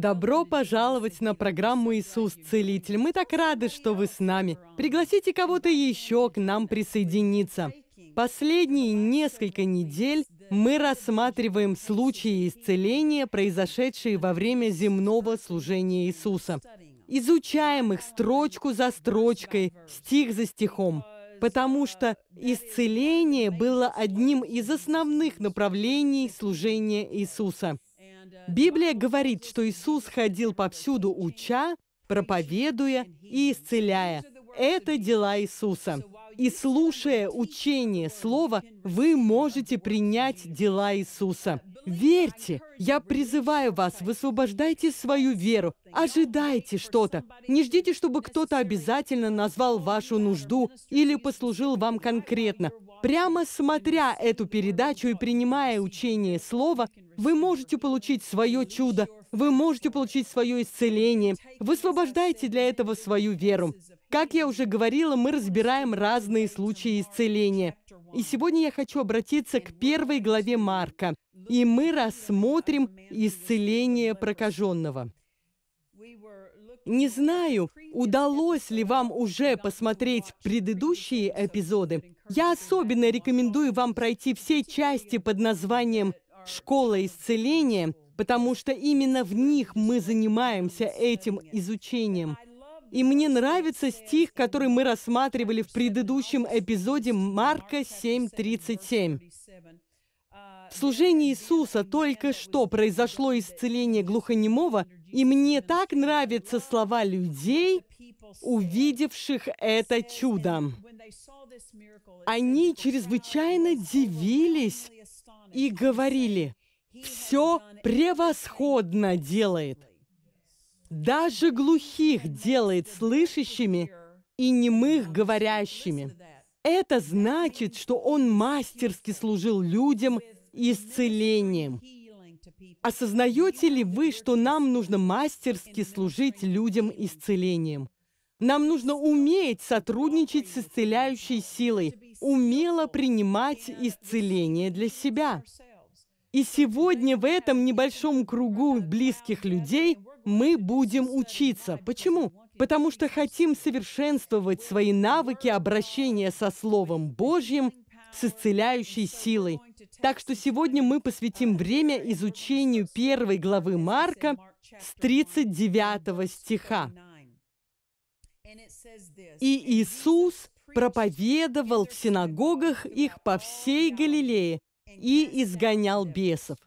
Добро пожаловать на программу «Иисус Целитель». Мы так рады, что вы с нами. Пригласите кого-то еще к нам присоединиться. Последние несколько недель мы рассматриваем случаи исцеления, произошедшие во время земного служения Иисуса. Изучаем их строчку за строчкой, стих за стихом потому что исцеление было одним из основных направлений служения Иисуса. Библия говорит, что Иисус ходил повсюду, уча, проповедуя и исцеляя. Это дела Иисуса. И слушая учение Слова, вы можете принять дела Иисуса. Верьте, я призываю вас, высвобождайте свою веру, ожидайте что-то. Не ждите, чтобы кто-то обязательно назвал вашу нужду или послужил вам конкретно. Прямо смотря эту передачу и принимая учение Слова, вы можете получить свое чудо, вы можете получить свое исцеление, высвобождайте для этого свою веру. Как я уже говорила, мы разбираем разные случаи исцеления. И сегодня я хочу обратиться к первой главе Марка, и мы рассмотрим исцеление прокаженного. Не знаю, удалось ли вам уже посмотреть предыдущие эпизоды, я особенно рекомендую вам пройти все части под названием «Школа исцеления», потому что именно в них мы занимаемся этим изучением. И мне нравится стих, который мы рассматривали в предыдущем эпизоде Марка 7.37. В служении Иисуса только что произошло исцеление глухонемого – и мне так нравятся слова людей, увидевших это чудо. Они чрезвычайно дивились и говорили, «Все превосходно делает». Даже глухих делает слышащими и немых говорящими. Это значит, что он мастерски служил людям исцелением. Осознаете ли вы, что нам нужно мастерски служить людям исцелением? Нам нужно уметь сотрудничать с исцеляющей силой, умело принимать исцеление для себя. И сегодня в этом небольшом кругу близких людей мы будем учиться. Почему? Потому что хотим совершенствовать свои навыки обращения со Словом Божьим, с исцеляющей силой, так что сегодня мы посвятим время изучению первой главы Марка с 39 стиха. «И Иисус проповедовал в синагогах их по всей Галилее и изгонял бесов.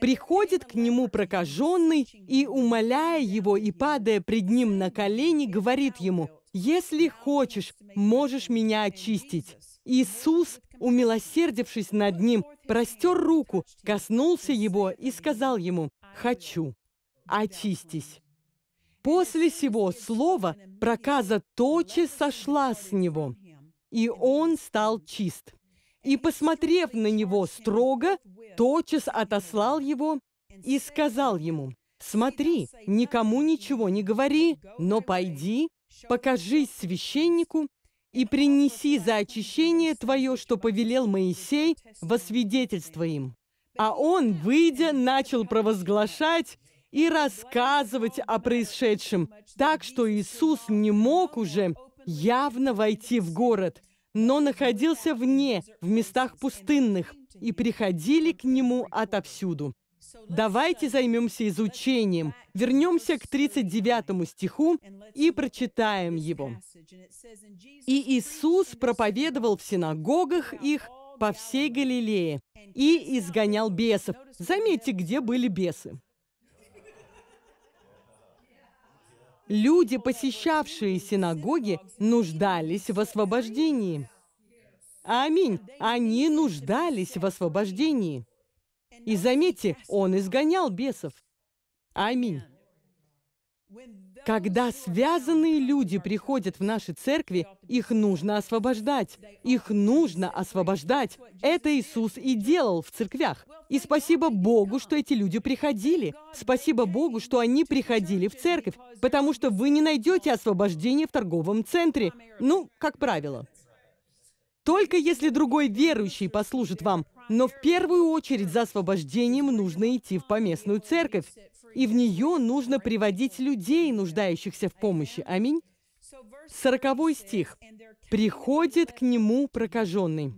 Приходит к нему прокаженный и, умоляя его и падая пред ним на колени, говорит ему, «Если хочешь, можешь меня очистить». Иисус, умилосердившись над ним, простер руку, коснулся его и сказал ему, «Хочу, очистись». После сего слова проказа тотчас сошла с него, и он стал чист. И, посмотрев на него строго, тотчас отослал его и сказал ему, «Смотри, никому ничего не говори, но пойди, покажись священнику и принеси за очищение твое, что повелел Моисей, во свидетельство им». А он, выйдя, начал провозглашать и рассказывать о происшедшем, так что Иисус не мог уже явно войти в город, но находился вне, в местах пустынных, и приходили к нему отовсюду. Давайте займемся изучением. Вернемся к 39 стиху и прочитаем его. «И Иисус проповедовал в синагогах их по всей Галилее и изгонял бесов». Заметьте, где были бесы. Люди, посещавшие синагоги, нуждались в освобождении. Аминь. Они нуждались в освобождении. И заметьте, он изгонял бесов. Аминь. Когда связанные люди приходят в наши церкви, их нужно освобождать. Их нужно освобождать. Это Иисус и делал в церквях. И спасибо Богу, что эти люди приходили. Спасибо Богу, что они приходили в церковь, потому что вы не найдете освобождение в торговом центре. Ну, как правило. Только если другой верующий послужит вам, но в первую очередь за освобождением нужно идти в поместную церковь, и в нее нужно приводить людей, нуждающихся в помощи. Аминь. Сороковой стих. «Приходит к нему прокаженный».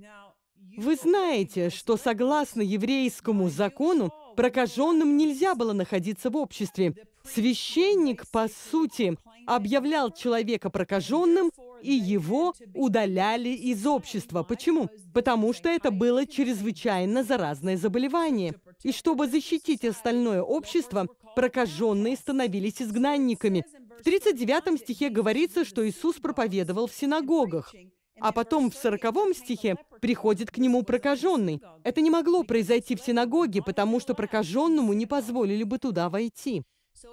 Вы знаете, что согласно еврейскому закону, прокаженным нельзя было находиться в обществе. Священник, по сути, объявлял человека прокаженным и его удаляли из общества. Почему? Потому что это было чрезвычайно заразное заболевание. И чтобы защитить остальное общество, прокаженные становились изгнанниками. В 39 стихе говорится, что Иисус проповедовал в синагогах. А потом в сороковом стихе приходит к нему прокаженный. Это не могло произойти в синагоге, потому что прокаженному не позволили бы туда войти.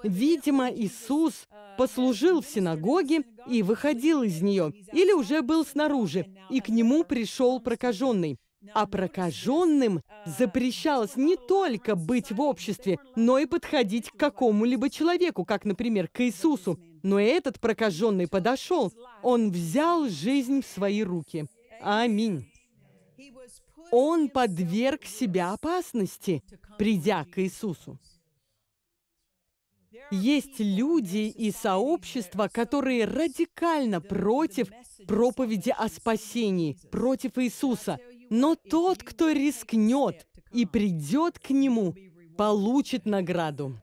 Видимо, Иисус послужил в синагоге и выходил из нее, или уже был снаружи, и к нему пришел прокаженный. А прокаженным запрещалось не только быть в обществе, но и подходить к какому-либо человеку, как, например, к Иисусу. Но этот прокаженный подошел. Он взял жизнь в свои руки. Аминь. Он подверг себя опасности, придя к Иисусу есть люди и сообщества, которые радикально против проповеди о спасении, против Иисуса. Но тот, кто рискнет и придет к Нему, получит награду.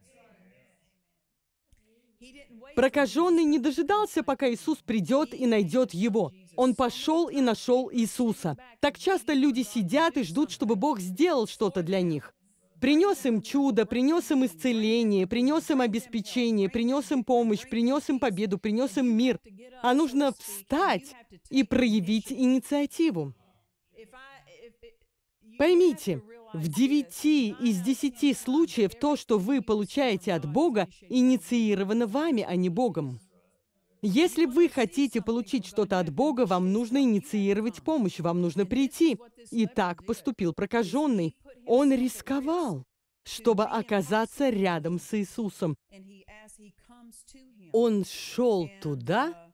Прокаженный не дожидался, пока Иисус придет и найдет его. Он пошел и нашел Иисуса. Так часто люди сидят и ждут, чтобы Бог сделал что-то для них. Принес им чудо, принес им исцеление, принес им обеспечение, принес им помощь, принес им победу, принес им мир. А нужно встать и проявить инициативу. Поймите, в девяти из десяти случаев то, что вы получаете от Бога, инициировано вами, а не Богом. Если вы хотите получить что-то от Бога, вам нужно инициировать помощь, вам нужно прийти. И так поступил прокаженный. Он рисковал, чтобы оказаться рядом с Иисусом. Он шел туда,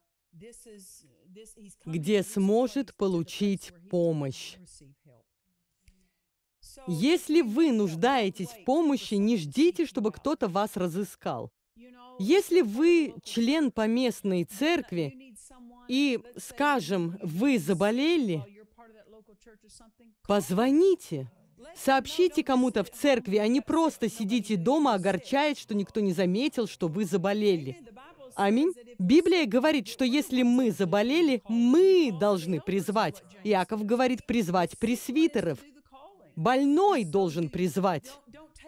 где сможет получить помощь. Если вы нуждаетесь в помощи, не ждите, чтобы кто-то вас разыскал. Если вы член поместной церкви, и, скажем, вы заболели, позвоните Сообщите кому-то в церкви, а не просто сидите дома, огорчаясь, что никто не заметил, что вы заболели. Аминь. Библия говорит, что если мы заболели, мы должны призвать. Иаков говорит призвать пресвитеров. Больной должен призвать.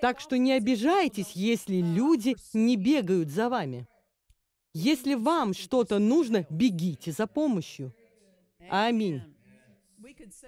Так что не обижайтесь, если люди не бегают за вами. Если вам что-то нужно, бегите за помощью. Аминь.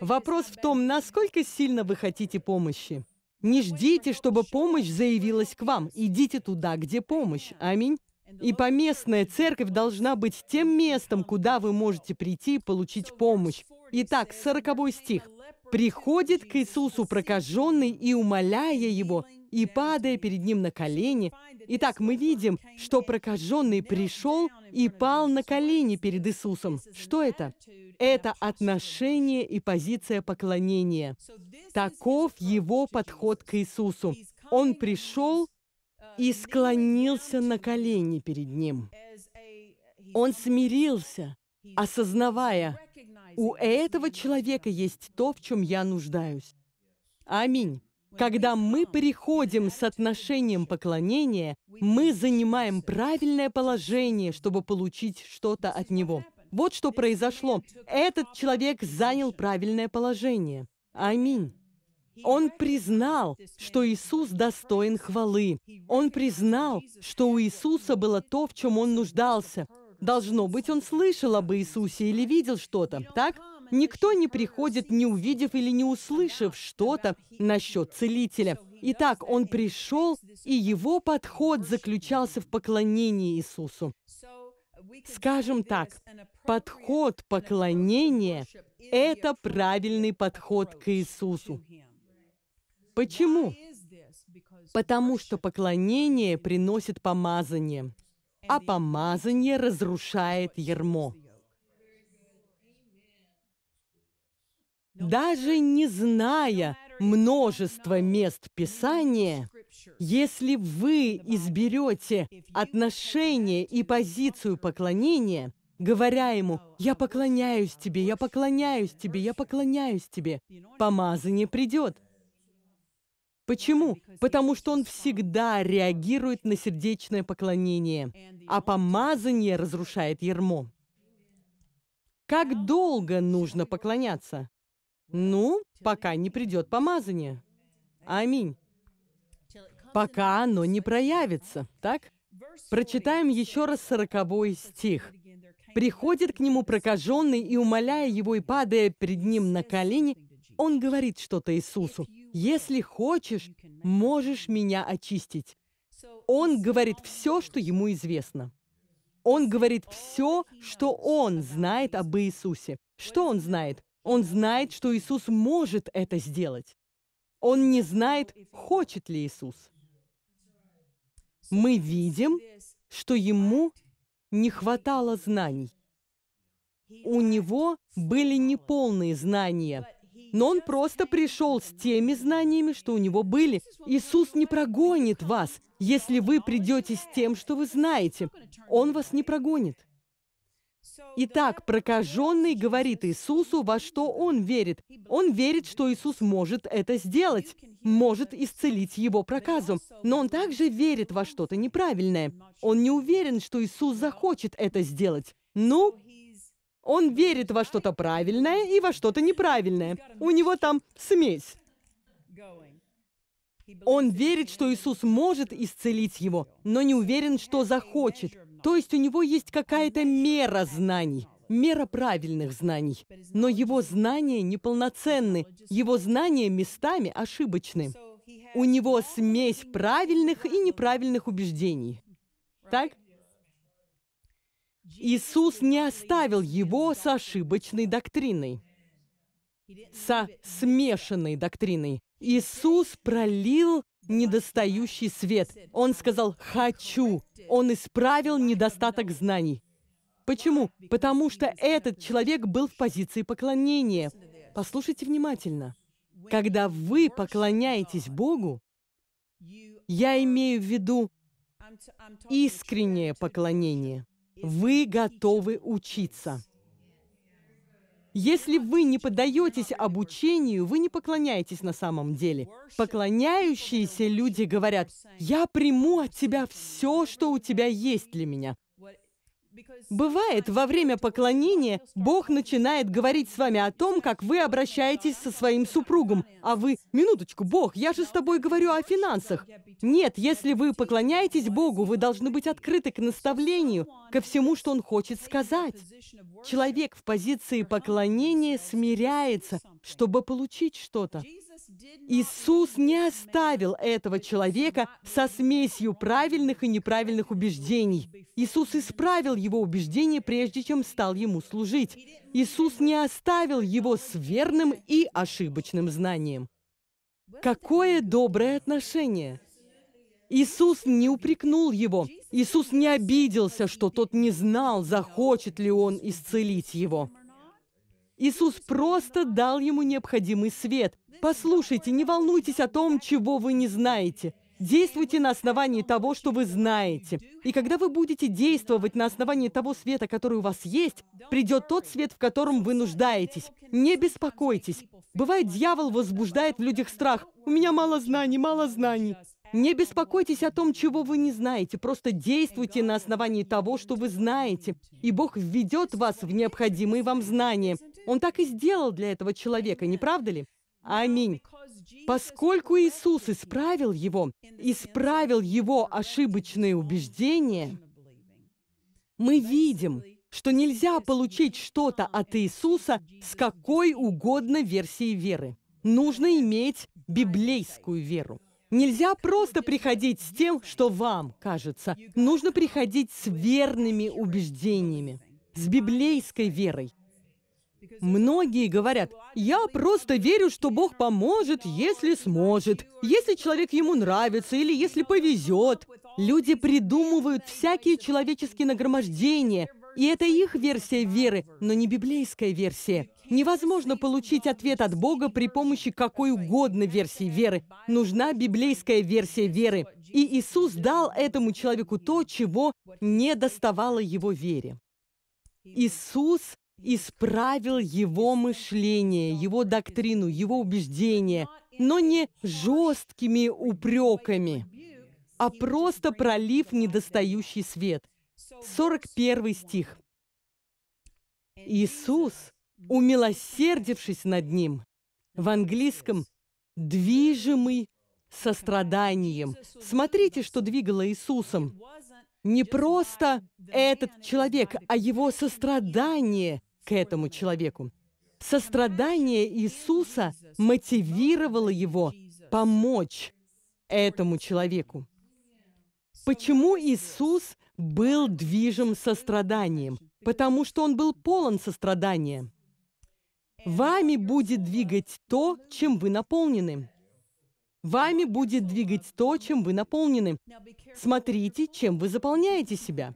Вопрос в том, насколько сильно вы хотите помощи. Не ждите, чтобы помощь заявилась к вам. Идите туда, где помощь. Аминь. И поместная церковь должна быть тем местом, куда вы можете прийти и получить помощь. Итак, 40 стих. «Приходит к Иисусу прокаженный и, умоляя его, и падая перед ним на колени. Итак, мы видим, что прокаженный пришел и пал на колени перед Иисусом. Что это? Это отношение и позиция поклонения. Таков его подход к Иисусу. Он пришел и склонился на колени перед ним. Он смирился, осознавая, у этого человека есть то, в чем я нуждаюсь. Аминь. Когда мы переходим с отношением поклонения, мы занимаем правильное положение, чтобы получить что-то от Него. Вот что произошло. Этот человек занял правильное положение. Аминь. Он признал, что Иисус достоин хвалы. Он признал, что у Иисуса было то, в чем он нуждался. Должно быть, он слышал об Иисусе или видел что-то, так? Никто не приходит, не увидев или не услышав что-то насчет целителя. Итак, он пришел, и его подход заключался в поклонении Иисусу. Скажем так, подход поклонения – это правильный подход к Иисусу. Почему? Потому что поклонение приносит помазание, а помазание разрушает ермо. даже не зная множество мест Писания, если вы изберете отношение и позицию поклонения, говоря ему «Я поклоняюсь тебе, я поклоняюсь тебе, я поклоняюсь тебе», помазание придет. Почему? Потому что он всегда реагирует на сердечное поклонение, а помазание разрушает ермо. Как долго нужно поклоняться? Ну, пока не придет помазание. Аминь. Пока оно не проявится, так? Прочитаем еще раз сороковой стих. «Приходит к нему прокаженный, и, умоляя его и падая перед ним на колени, он говорит что-то Иисусу. «Если хочешь, можешь меня очистить». Он говорит все, что ему известно. Он говорит все, что он знает об Иисусе. Что он знает? Он знает, что Иисус может это сделать. Он не знает, хочет ли Иисус. Мы видим, что ему не хватало знаний. У него были неполные знания, но он просто пришел с теми знаниями, что у него были. Иисус не прогонит вас, если вы придете с тем, что вы знаете. Он вас не прогонит. Итак, прокаженный говорит Иисусу, во что он верит. Он верит, что Иисус может это сделать, может исцелить его проказу. Но он также верит во что-то неправильное. Он не уверен, что Иисус захочет это сделать. Ну, он верит во что-то правильное и во что-то неправильное. У него там смесь. Он верит, что Иисус может исцелить его, но не уверен, что захочет. То есть у него есть какая-то мера знаний, мера правильных знаний. Но его знания неполноценны, его знания местами ошибочны. У него смесь правильных и неправильных убеждений. Так? Иисус не оставил его с ошибочной доктриной, со смешанной доктриной. Иисус пролил недостающий свет. Он сказал «хочу». Он исправил недостаток знаний. Почему? Потому что этот человек был в позиции поклонения. Послушайте внимательно. Когда вы поклоняетесь Богу, я имею в виду искреннее поклонение. Вы готовы учиться. Если вы не поддаетесь обучению, вы не поклоняетесь на самом деле. Поклоняющиеся люди говорят, «Я приму от тебя все, что у тебя есть для меня». Бывает, во время поклонения Бог начинает говорить с вами о том, как вы обращаетесь со своим супругом, а вы «Минуточку, Бог, я же с тобой говорю о финансах». Нет, если вы поклоняетесь Богу, вы должны быть открыты к наставлению, ко всему, что Он хочет сказать. Человек в позиции поклонения смиряется, чтобы получить что-то. Иисус не оставил этого человека со смесью правильных и неправильных убеждений. Иисус исправил его убеждения, прежде чем стал ему служить. Иисус не оставил его с верным и ошибочным знанием. Какое доброе отношение! Иисус не упрекнул его. Иисус не обиделся, что тот не знал, захочет ли он исцелить его. Иисус просто дал ему необходимый свет. Послушайте, не волнуйтесь о том, чего вы не знаете. Действуйте на основании того, что вы знаете. И когда вы будете действовать на основании того света, который у вас есть, придет тот свет, в котором вы нуждаетесь. Не беспокойтесь. Бывает, дьявол возбуждает в людях страх. «У меня мало знаний, мало знаний». Не беспокойтесь о том, чего вы не знаете, просто действуйте на основании того, что вы знаете, и Бог введет вас в необходимые вам знания. Он так и сделал для этого человека, не правда ли? Аминь. Поскольку Иисус исправил его, исправил его ошибочные убеждения, мы видим, что нельзя получить что-то от Иисуса с какой угодно версией веры. Нужно иметь библейскую веру. Нельзя просто приходить с тем, что вам кажется. Нужно приходить с верными убеждениями, с библейской верой. Многие говорят, я просто верю, что Бог поможет, если сможет, если человек ему нравится или если повезет. Люди придумывают всякие человеческие нагромождения, и это их версия веры, но не библейская версия. Невозможно получить ответ от Бога при помощи какой угодно версии веры. Нужна библейская версия веры. И Иисус дал этому человеку то, чего не доставало его вере. Иисус исправил его мышление, его доктрину, его убеждения, но не жесткими упреками, а просто пролив недостающий свет. 41 стих. Иисус, умилосердившись над ним, в английском «движимый состраданием». Смотрите, что двигало Иисусом. Не просто этот человек, а его сострадание – к этому человеку. Сострадание Иисуса мотивировало его помочь этому человеку. Почему Иисус был движим состраданием? Потому что он был полон сострадания. Вами будет двигать то, чем вы наполнены. Вами будет двигать то, чем вы наполнены. Смотрите, чем вы заполняете себя.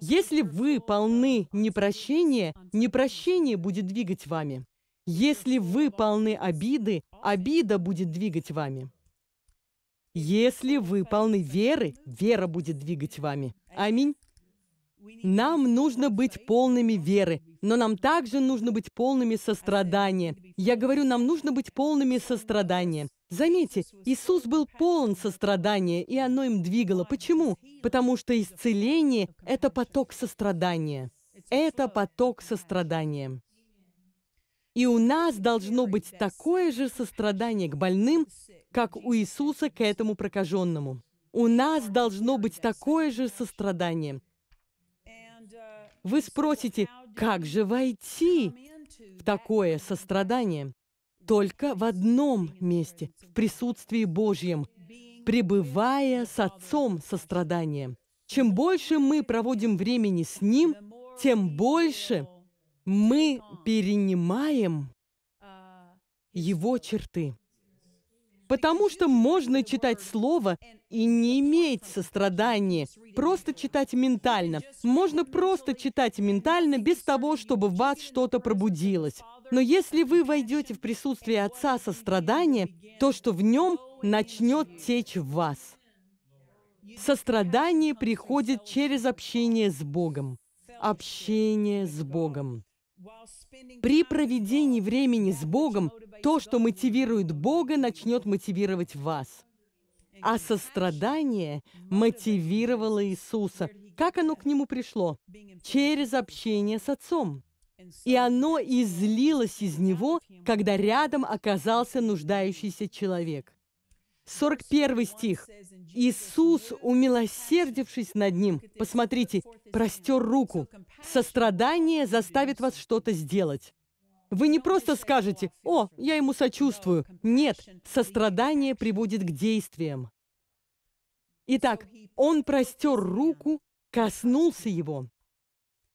Если вы полны непрощения, непрощение будет двигать вами. Если вы полны обиды, обида будет двигать вами. Если вы полны веры, вера будет двигать вами. Аминь. Нам нужно быть полными веры, но нам также нужно быть полными сострадания. Я говорю, нам нужно быть полными сострадания. Заметьте, Иисус был полон сострадания, и оно им двигало. Почему? Потому что исцеление — это поток сострадания. Это поток сострадания. И у нас должно быть такое же сострадание к больным, как у Иисуса к этому прокаженному. У нас должно быть такое же сострадание. Вы спросите, как же войти в такое сострадание? Только в одном месте, в присутствии Божьем, пребывая с Отцом сострадания. Чем больше мы проводим времени с Ним, тем больше мы перенимаем Его черты. Потому что можно читать слово и не иметь сострадания. Просто читать ментально. Можно просто читать ментально, без того, чтобы в вас что-то пробудилось. Но если вы войдете в присутствие Отца сострадания, то, что в нем, начнет течь в вас. Сострадание приходит через общение с Богом. Общение с Богом. При проведении времени с Богом то, что мотивирует Бога, начнет мотивировать вас. А сострадание мотивировало Иисуса. Как оно к нему пришло? Через общение с Отцом. И оно излилось из него, когда рядом оказался нуждающийся человек. 41 стих. «Иисус, умилосердившись над ним, посмотрите, простер руку. Сострадание заставит вас что-то сделать». Вы не просто скажете «О, я ему сочувствую». Нет, сострадание приводит к действиям. Итак, он простер руку, коснулся его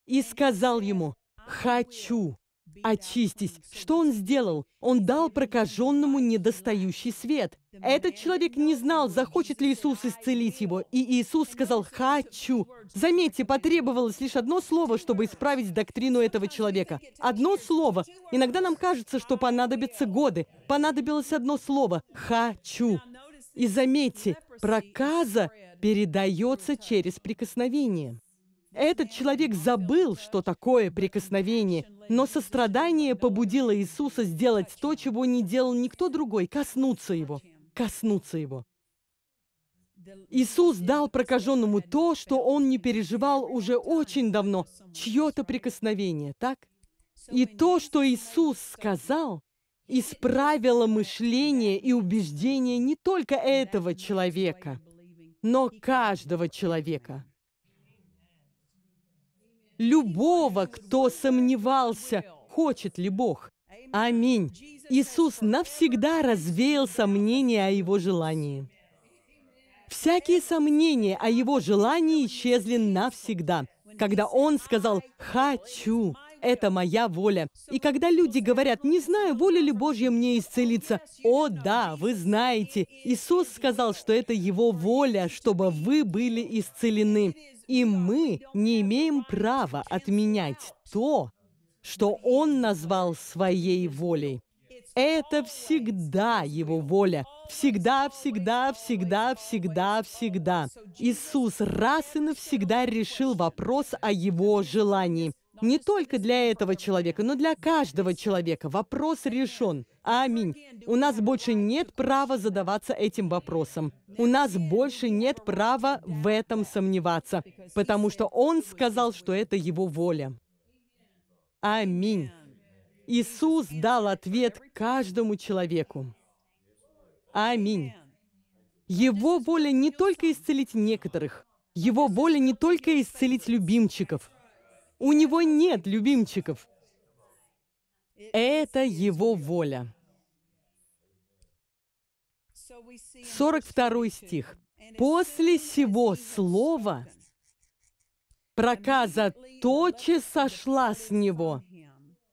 и сказал ему «Хочу» очистись. Что он сделал? Он дал прокаженному недостающий свет. Этот человек не знал, захочет ли Иисус исцелить его, и Иисус сказал «хочу». Заметьте, потребовалось лишь одно слово, чтобы исправить доктрину этого человека. Одно слово. Иногда нам кажется, что понадобятся годы. Понадобилось одно слово «хочу». И заметьте, проказа передается через прикосновение. Этот человек забыл, что такое прикосновение, но сострадание побудило Иисуса сделать то, чего не делал никто другой, коснуться Его, коснуться Его. Иисус дал прокаженному то, что он не переживал уже очень давно, чье-то прикосновение, так? И то, что Иисус сказал, исправило мышление и убеждение не только этого человека, но каждого человека любого, кто сомневался, хочет ли Бог. Аминь. Иисус навсегда развеял сомнения о его желании. Всякие сомнения о его желании исчезли навсегда, когда он сказал «хочу». Это моя воля. И когда люди говорят, не знаю, воля ли Божья мне исцелиться, о да, вы знаете, Иисус сказал, что это Его воля, чтобы вы были исцелены. И мы не имеем права отменять то, что Он назвал своей волей. Это всегда Его воля. Всегда, всегда, всегда, всегда, всегда. Иисус раз и навсегда решил вопрос о Его желании. Не только для этого человека, но для каждого человека вопрос решен. Аминь. У нас больше нет права задаваться этим вопросом. У нас больше нет права в этом сомневаться, потому что Он сказал, что это Его воля. Аминь. Иисус дал ответ каждому человеку. Аминь. Его воля не только исцелить некоторых, Его воля не только исцелить любимчиков. У Него нет любимчиков. Это Его воля. 42 стих. «После сего слова проказа тотчас сошла с него,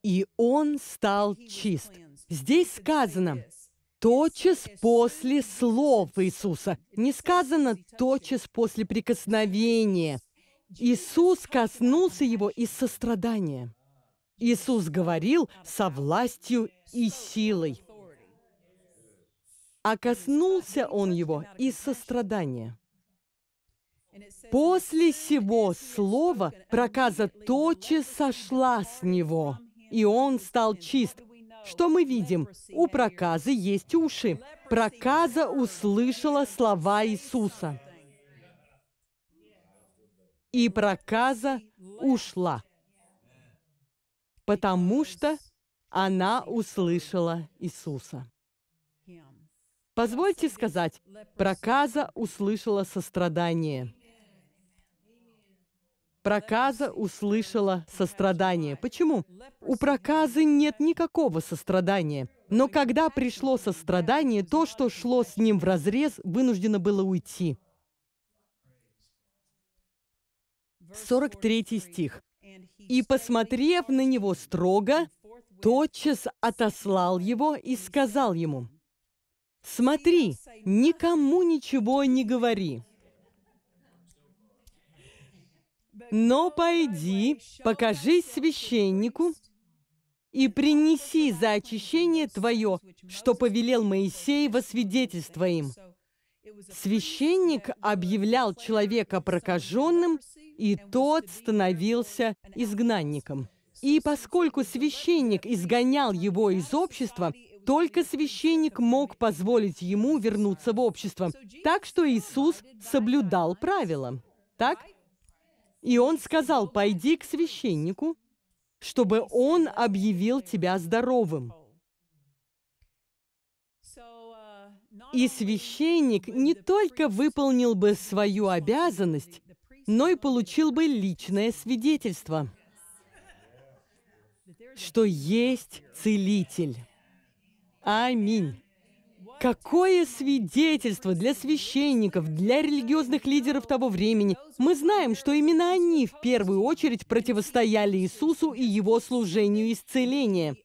и он стал чист». Здесь сказано «тотчас после слов Иисуса». Не сказано «тотчас после прикосновения». Иисус коснулся его из сострадания. Иисус говорил со властью и силой а коснулся он его из сострадания. После сего слова проказа тотчас сошла с него, и он стал чист. Что мы видим? У проказы есть уши. Проказа услышала слова Иисуса. И проказа ушла, потому что она услышала Иисуса. Позвольте сказать, проказа услышала сострадание. Проказа услышала сострадание. Почему? У проказы нет никакого сострадания. Но когда пришло сострадание, то, что шло с ним в разрез, вынуждено было уйти. 43 стих. «И, посмотрев на него строго, тотчас отослал его и сказал ему, Смотри, никому ничего не говори. Но пойди, покажись священнику и принеси за очищение твое, что повелел Моисей во свидетельство им. Священник объявлял человека прокаженным, и тот становился изгнанником. И поскольку священник изгонял его из общества, только священник мог позволить ему вернуться в общество. Так что Иисус соблюдал правила. Так? И он сказал, пойди к священнику, чтобы он объявил тебя здоровым. И священник не только выполнил бы свою обязанность, но и получил бы личное свидетельство, что есть целитель. Аминь. Какое свидетельство для священников, для религиозных лидеров того времени. Мы знаем, что именно они в первую очередь противостояли Иисусу и его служению исцеления.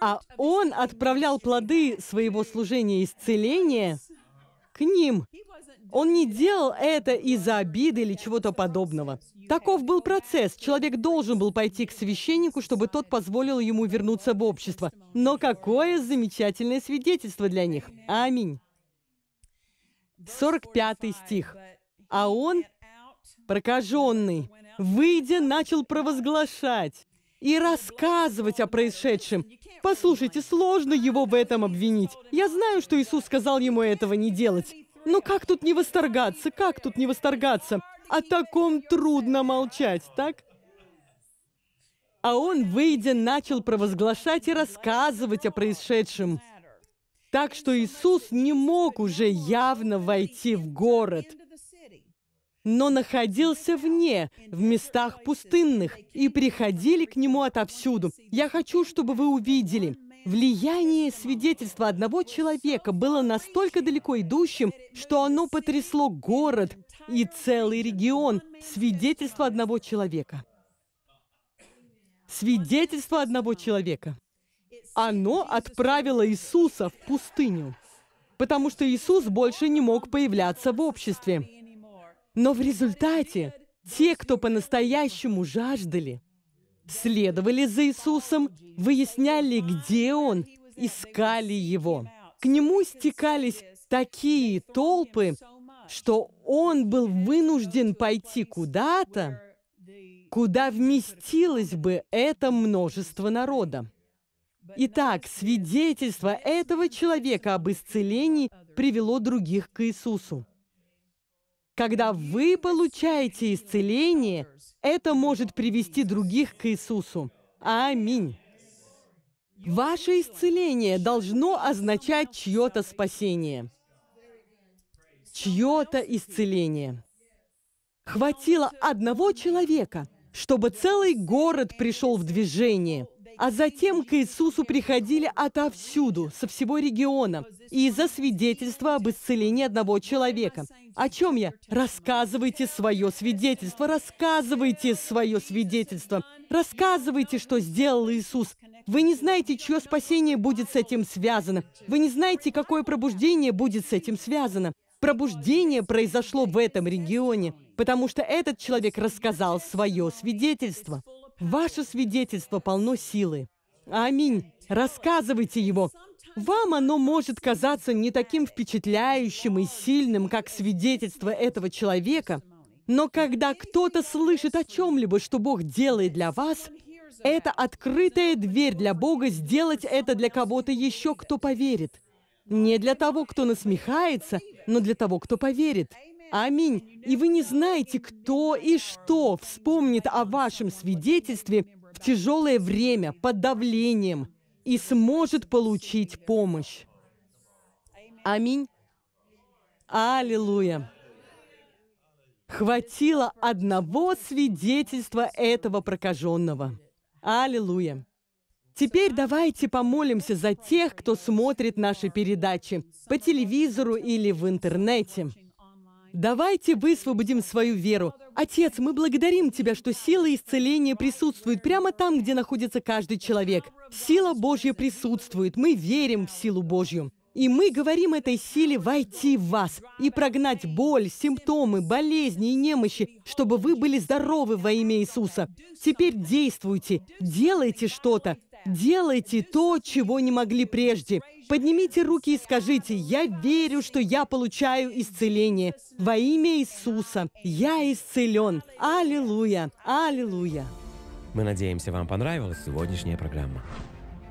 А он отправлял плоды своего служения исцеления к ним. Он не делал это из-за обиды или чего-то подобного. Таков был процесс. Человек должен был пойти к священнику, чтобы тот позволил ему вернуться в общество. Но какое замечательное свидетельство для них. Аминь. 45 стих. А он, прокаженный, выйдя, начал провозглашать и рассказывать о происшедшем. Послушайте, сложно его в этом обвинить. Я знаю, что Иисус сказал ему этого не делать. Но как тут не восторгаться? Как тут не восторгаться? О таком трудно молчать, так? А он, выйдя, начал провозглашать и рассказывать о происшедшем. Так что Иисус не мог уже явно войти в город – но находился вне, в местах пустынных, и приходили к нему отовсюду. Я хочу, чтобы вы увидели. Влияние свидетельства одного человека было настолько далеко идущим, что оно потрясло город и целый регион. Свидетельство одного человека. Свидетельство одного человека. Оно отправило Иисуса в пустыню, потому что Иисус больше не мог появляться в обществе. Но в результате те, кто по-настоящему жаждали, следовали за Иисусом, выясняли, где Он, искали Его. К Нему стекались такие толпы, что Он был вынужден пойти куда-то, куда вместилось бы это множество народа. Итак, свидетельство этого человека об исцелении привело других к Иисусу. Когда вы получаете исцеление, это может привести других к Иисусу. Аминь. Ваше исцеление должно означать чье-то спасение. Чье-то исцеление. Хватило одного человека, чтобы целый город пришел в движение – а затем к Иисусу приходили отовсюду, со всего региона, из за свидетельства об исцелении одного человека. О чем я? Рассказывайте свое свидетельство, рассказывайте свое свидетельство, рассказывайте, что сделал Иисус. Вы не знаете, чье спасение будет с этим связано. Вы не знаете, какое пробуждение будет с этим связано. Пробуждение произошло в этом регионе, потому что этот человек рассказал свое свидетельство. Ваше свидетельство полно силы. Аминь. Рассказывайте его. Вам оно может казаться не таким впечатляющим и сильным, как свидетельство этого человека, но когда кто-то слышит о чем-либо, что Бог делает для вас, это открытая дверь для Бога сделать это для кого-то еще, кто поверит. Не для того, кто насмехается, но для того, кто поверит. Аминь. И вы не знаете, кто и что вспомнит о вашем свидетельстве в тяжелое время, под давлением, и сможет получить помощь. Аминь. Аллилуйя. Хватило одного свидетельства этого прокаженного. Аллилуйя. Теперь давайте помолимся за тех, кто смотрит наши передачи по телевизору или в интернете. Давайте высвободим свою веру. Отец, мы благодарим Тебя, что сила исцеления присутствует прямо там, где находится каждый человек. Сила Божья присутствует. Мы верим в силу Божью. И мы говорим этой силе войти в вас и прогнать боль, симптомы, болезни и немощи, чтобы вы были здоровы во имя Иисуса. Теперь действуйте, делайте что-то, Делайте то, чего не могли прежде. Поднимите руки и скажите, «Я верю, что я получаю исцеление. Во имя Иисуса я исцелен. Аллилуйя! Аллилуйя!» Мы надеемся, вам понравилась сегодняшняя программа.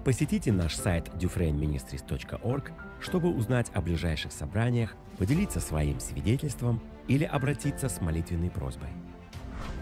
Посетите наш сайт dufrainministries.org, чтобы узнать о ближайших собраниях, поделиться своим свидетельством или обратиться с молитвенной просьбой.